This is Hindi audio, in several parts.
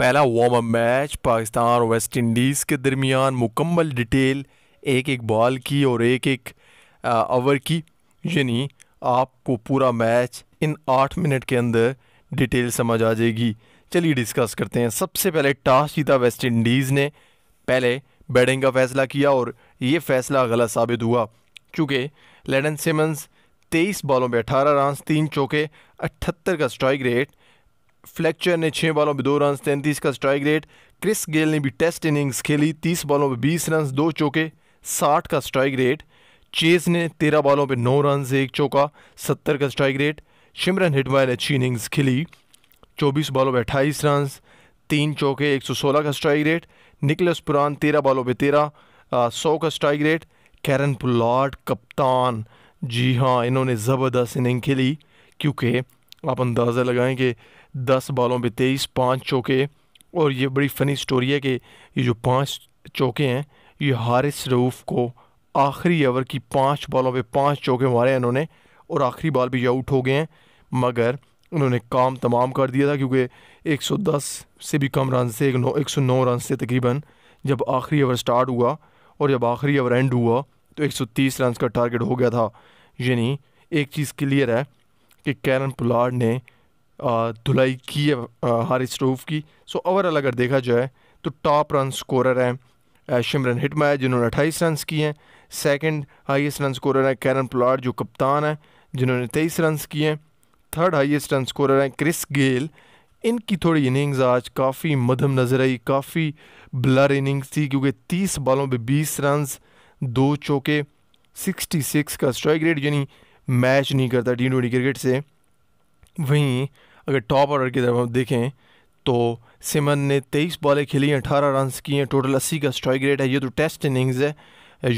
पहला वार्म अप मैच पाकिस्तान और वेस्ट इंडीज़ के दरमियान मुकम्मल डिटेल एक एक बॉल की और एक एक ओवर की यानी आपको पूरा मैच इन आठ मिनट के अंदर डिटेल समझ आ जाएगी चलिए डिस्कस करते हैं सबसे पहले टॉस जीता वेस्ट इंडीज़ ने पहले बैटिंग का फ़ैसला किया और ये फ़ैसला गलत साबित हुआ चूँकि लेडन सिमंस तेईस बॉलों पर अठारह रन तीन चौके अठहत्तर का स्ट्राइक रेट फ्लेक्चर ने छः बॉलों पर दो रन तैंतीस का स्ट्राइक रेट क्रिस गेल ने भी टेस्ट इनिंग्स खेली तीस बॉलों पर बीस रन दो चौके साठ का स्ट्राइक रेट चेज ने तेरह बॉलों पर नौ रन एक चौका सत्तर का स्ट्राइक रेट शिमरन हिटवा ने अच्छी इनिंग्स खेली चौबीस बॉलों पर अट्ठाईस रन तीन चौके एक सौ सोलह का स्ट्राइक रेट निकलस पुरान तेरह बॉलों पर तेरह सौ का स्ट्राइक रेट कैरन पुलाट कप्तान जी हाँ इन्होंने ज़बरदस्त इनिंग खेली क्योंकि आप अंदाज़ा लगाएं कि दस बॉलों पे तेईस पाँच चौके और ये बड़ी फ़नी स्टोरी है कि ये जो पाँच चौके हैं ये हारिस रऊफ़ को आखिरी ओवर की पाँच बॉलों पे पाँच चौके मारे हैं इन्होंने और आखिरी बॉल भी आउट हो गए हैं मगर उन्होंने काम तमाम कर दिया था क्योंकि 110 से भी कम रन से एक नौ एक सौ नौ रन से तकरीबन जब आखिरी ओवर स्टार्ट हुआ और जब आखिरी ओवर एंड हुआ तो 130 रन का टारगेट हो गया था यानी एक चीज़ क्लियर है कि कैरन पुलाड ने धुलाई की है हारिस स्टोव की सो ओवरऑल अगर देखा जाए तो टॉप रन स्कोरर हैं शिमरन हिटमायर जिन्होंने अट्ठाईस रन किए हैं सेकेंड हाइस्ट रन स्कोरर हैं कैरन प्लाट जो कप्तान हैं जिन्होंने तेईस रन किए हैं थर्ड हाइस्ट रन स्कोरर हैं क्रिस गेल इनकी थोड़ी इनिंग्स आज काफ़ी मध्यम नज़र आई काफ़ी ब्लर इनिंग्स थी क्योंकि तीस बॉलों पर बीस रन दो चौके सिक्सटी सिक्स का स्ट्राइक रेट यानी मैच नहीं करता टी ट्वेंटी क्रिकेट से वहीं अगर टॉप ऑर्डर की तरफ देखें तो सिमन ने तेईस बॉलें खेली हैं अठारह रन किए हैं टोटल अस्सी का स्ट्राइक रेट है ये तो टेस्ट इनिंग्स है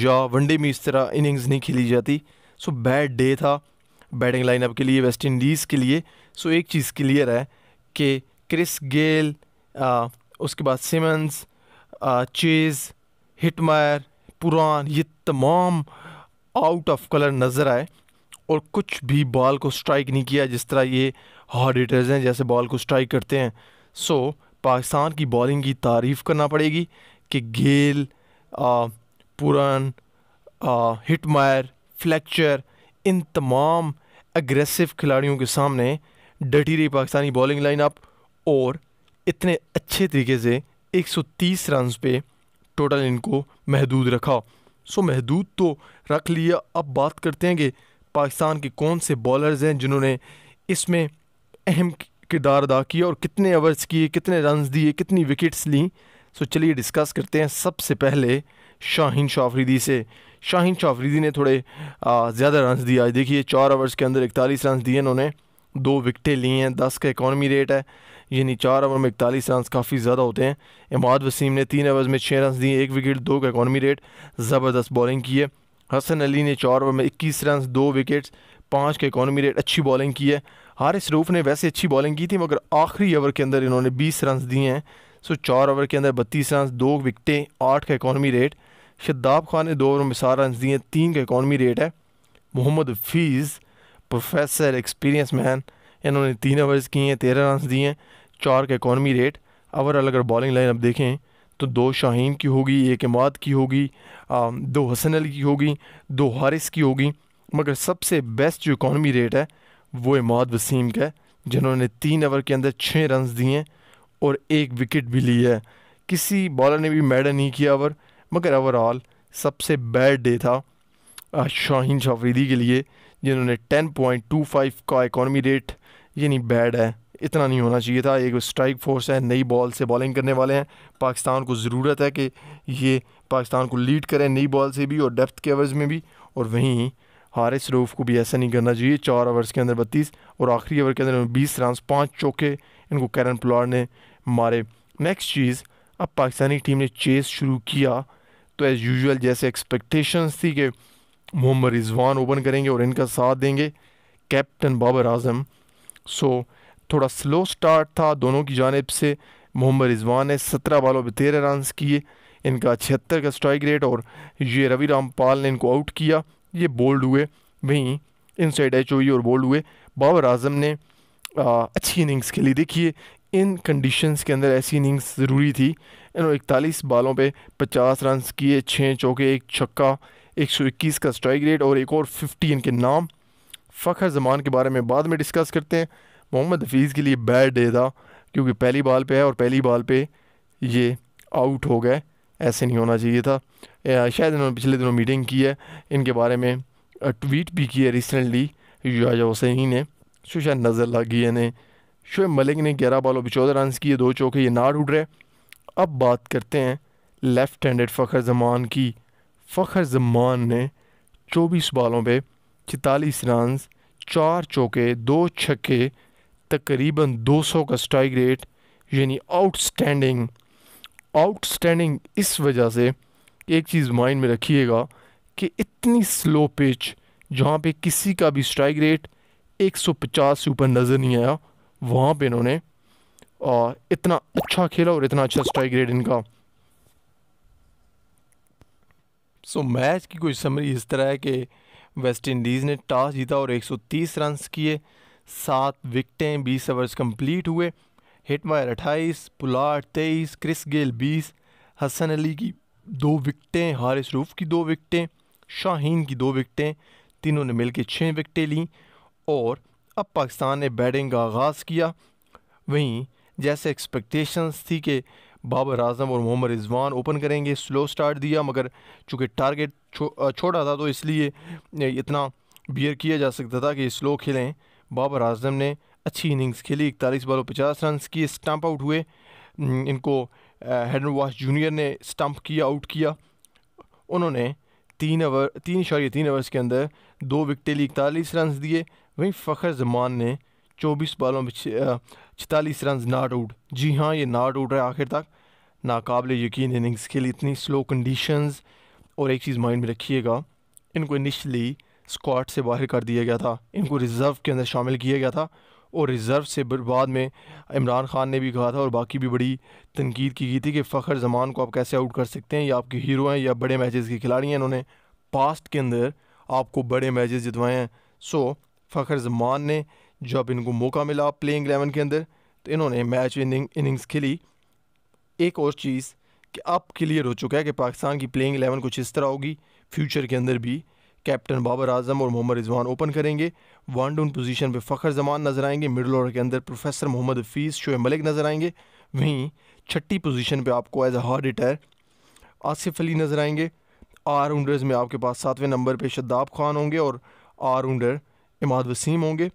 या वनडे में इस तरह इनिंग्स नहीं खेली जाती सो बैड डे था बैटिंग लाइनअप के लिए वेस्ट इंडीज़ के लिए सो एक चीज़ क्लियर है कि क्रिस गेल आ, उसके बाद सिमन्स चेज़ हिटमायर पुरान ये तमाम आउट ऑफ कलर नज़र आए और कुछ भी बॉल को स्ट्राइक नहीं किया जिस तरह ये हार्ड हिटर्स हैं जैसे बॉल को स्ट्राइक करते हैं सो पाकिस्तान की बॉलिंग की तारीफ़ करना पड़ेगी कि गेल पुरन हिट मायर फ्लैक्चर इन तमाम एग्रेसिव खिलाड़ियों के सामने डटी रही पाकिस्तानी बॉलिंग लाइनअप और इतने अच्छे तरीके से 130 रन्स पे टोटल इनको महदूद रखा सो महदूद तो रख लिया अब बात करते हैं कि पाकिस्तान के कौन से बॉलर्स हैं जिन्होंने इसमें अहम किरदार अदा किया और कितने ओवर्स किए कितने रन दिए कितनी विकेट्स ली सो चलिए डिस्कस करते हैं सबसे पहले शाहीन शाफरीदी से शाहीन शाफरीदी ने थोड़े ज़्यादा रन दिए आज देखिए चार ओवर्स के अंदर इकतालीस रन दिए इन्होंने दो विकटें ली हैं दस का इकॉनमी रेट है यानी चार ओवर में इकतालीस रन काफ़ी ज़्यादा होते हैं इमाद वसीम ने तीन ओवर में छः रन दिए एक विकेट दो का इकॉनमी रेट ज़बरदस्त बॉलिंग की है हसन अली ने चार ओवर में इक्कीस रन दो विकेट्स पाँच के इकानमी रेट अच्छी बॉलिंग की है हारिस रूफ ने वैसे अच्छी बॉलिंग की थी मगर आखिरी ओवर के अंदर इन्होंने बीस रन दिए हैं सो चार ओवर के अंदर बत्तीस रन दो विकटें आठ का इकानमी रेट शद्दाब खान ने दो ओवर में सात रन दिए तीन का इकानमी रेट है Mohammad Hafeez professor experience man इन्होंने तीन ओवर्स किए हैं तेरह रन दिए हैं चार का इकानमी रेट अलग अगर बॉलिंग लाइन अब देखें तो दो शाहीन की होगी एक इमाद की होगी दो हसन अली की होगी दो हारिस की होगी मगर सबसे बेस्ट जो इकॉनमी रेट है वो इमाद वसीम का है जिन्होंने तीन ओवर के अंदर छः रन दिए और एक विकेट भी ली है किसी बॉलर ने भी मेडल नहीं किया ओवर मगर ओवरऑल सबसे बैड डे था शाहीन शाफरीदी के लिए जिन्होंने टेन पॉइंट टू फाइव का इकॉनमी रेट यानी बैड है इतना नहीं होना चाहिए था एक स्ट्राइक फोर्स है नई बॉल से बॉलिंग करने वाले हैं पाकिस्तान को ज़रूरत है कि ये पाकिस्तान को लीड करें नई बॉल से भी और डेप्थ के एवर्स में भी और वहीं हारिस रूफ को भी ऐसा नहीं करना चाहिए चार ओवर्स के अंदर बत्तीस और आखिरी ओवर के अंदर बीस रन पाँच चौके इनको कैरन प्लार ने मारे नेक्स्ट चीज़ अब पाकिस्तानी टीम ने चेस शुरू किया तो एज़ यूजल जैसे एक्सपेक्टेशंस थी कि मोहम्मद रिजवान ओपन करेंगे और इनका साथ देंगे कैप्टन बाबर आजम सो थोड़ा स्लो स्टार्ट था दोनों की जानब से मोहम्मद रिजवान ने सत्रह बालों पर तेरह रन किए इनका छिहत्तर का स्ट्राइक रेट और ये रवि रामपाल ने इनको आउट किया ये बोल्ड हुए वहीं इनसाइड एच e और बोल्ड हुए बाबर आजम ने आ, अच्छी इनिंग्स खेली देखिए इन कंडीशंस के अंदर ऐसी इनिंग्स ज़रूरी थी इन्होंने इकतालीस बालों पे 50 रन किए छः चौके एक छक्का 121 का स्ट्राइक रेट और एक और 50 इनके नाम फ़खर जमान के बारे में बाद में डिस्कस करते हैं मोहम्मद हफीज़ के लिए बैड डे था क्योंकि पहली बाल पे है और पहली बाल पे ये आउट हो गए ऐसे नहीं होना चाहिए था शायद इन्होंने पिछले दिनों मीटिंग की है इनके बारे में ट्वीट भी की है रिसेंटली युवाजा हुसैनी ने सो शायद नज़र लगी ने शोएब मलिक ने ग्यारह बालों पर चौदह रन किए दो चौके ये नाट उड़ रहे अब बात करते हैं लेफ़्ट हैंडेड फ़खर जमान की फ़खर जमान ने चौबीस बालों पर छतालीस रन चार चौके दो छक्के तकरीबन 200 का स्ट्राइक रेट यानी आउटस्टैंडिंग आउटस्टैंडिंग इस वजह से एक चीज़ माइंड में रखिएगा कि इतनी स्लो पिच जहाँ पे किसी का भी स्ट्राइक रेट 150 से ऊपर नज़र नहीं आया वहाँ पे इन्होंने और इतना अच्छा खेला और इतना अच्छा स्ट्राइक रेट इनका सो so, मैच की कोई समरी इस तरह है कि वेस्ट इंडीज़ ने टॉस जीता और 130 रन्स किए सात विकटें 20 ओवर्स कंप्लीट हुए हिटमायर अट्ठाईस पुलाट तेईस क्रिस गेल बीस हसन अली की दो विकटें हारिस रूफ की दो विकटें शाहीन की दो विकटें तीनों ने मिलकर छः विकटें लीं और अब पाकिस्तान ने बैटिंग का आगाज़ किया वहीं जैसे एक्सपेक्टेशंस थी कि बाबर आजम और मोहम्मद रिजवान ओपन करेंगे स्लो स्टार्ट दिया मगर चूँकि टारगेट छो, छोटा था तो इसलिए इतना बियर किया जा सकता था कि स्लो खेलें बाबर आजम ने अच्छी इनिंग्स खेली इकतालीस बॉलों पचास रन किए स्टम्प आउट हुए इनको हेडन वॉश जूनियर ने स्टम्प किया आउट किया उन्होंने तीन ओवर तीन इशारे तीन ओवर्स के अंदर दो विकटें ली इकतालीस रन दिए वहीं फ़खर जमान ने चौबीस बॉलों में छतालीस रन नाट आउट जी हाँ ये नाट आउट है आखिर तक नाकबिल यकीन इनिंग्स के लिए इतनी स्लो कंडीशंस और एक चीज़ माइंड में रखिएगा इनको इनिशली स्क्वाड से बाहर कर दिया गया था इनको रिज़र्व के अंदर शामिल किया गया था और रिज़र्व से बाद में इमरान ख़ान ने भी कहा था और बाकी भी बड़ी तनकीद की गई थी कि फ़खर जमान को आप कैसे आउट कर सकते हैं या आपके हीरो हैं या बड़े मैचेस के खिलाड़ी हैं इन्होंने पास्ट के अंदर आपको बड़े मैचेस जितवाए हैं सो फ़खर जमान ने जब इनको मौका मिला प्लेइंग एलेवन के अंदर तो इन्होंने मैच इनिंग इनिंग्स खेली एक और चीज़ कि अब क्लियर हो चुका है कि पाकिस्तान की प्लेइंग एलेवन कुछ इस तरह होगी फ्यूचर के अंदर भी कैप्टन बाबर आजम और मोहम्मद रिजवान ओपन करेंगे वन डाउन पोजीशन पे फ़खर जमान नजर आएंगे मिडल ऑर्डर के अंदर प्रोफेसर मोहम्मद हफीज़ शोए मलिक नजर आएंगे वहीं छठी पोजीशन पे आपको as a hard hitter Asif Ali नजर आएंगे आर राउंडर्स में आपके पास सातवें नंबर पर शदाब खान होंगे और आर राउंडर इमाद वसीम होंगे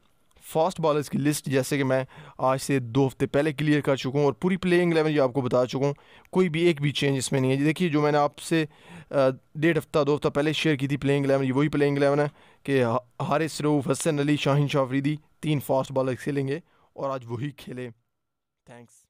फास्ट बॉलर्स की लिस्ट जैसे कि मैं आज से दो हफ्ते पहले क्लियर कर चुका हूँ और पूरी प्लेइंग इलेवन ये आपको बता चुका हूँ कोई भी एक भी चेंज इसमें नहीं है देखिए जो मैंने आपसे डेढ़ हफ्ता दो हफ्ता पहले शेयर की थी प्लेइंग इलेवन ये वही प्लेइंग इलेवन है कि हारिस रऊफ़ हसन अली शाहिन शाफरीदी तीन फास्ट बॉलर खेलेंगे और आज वही खेले थैंक्स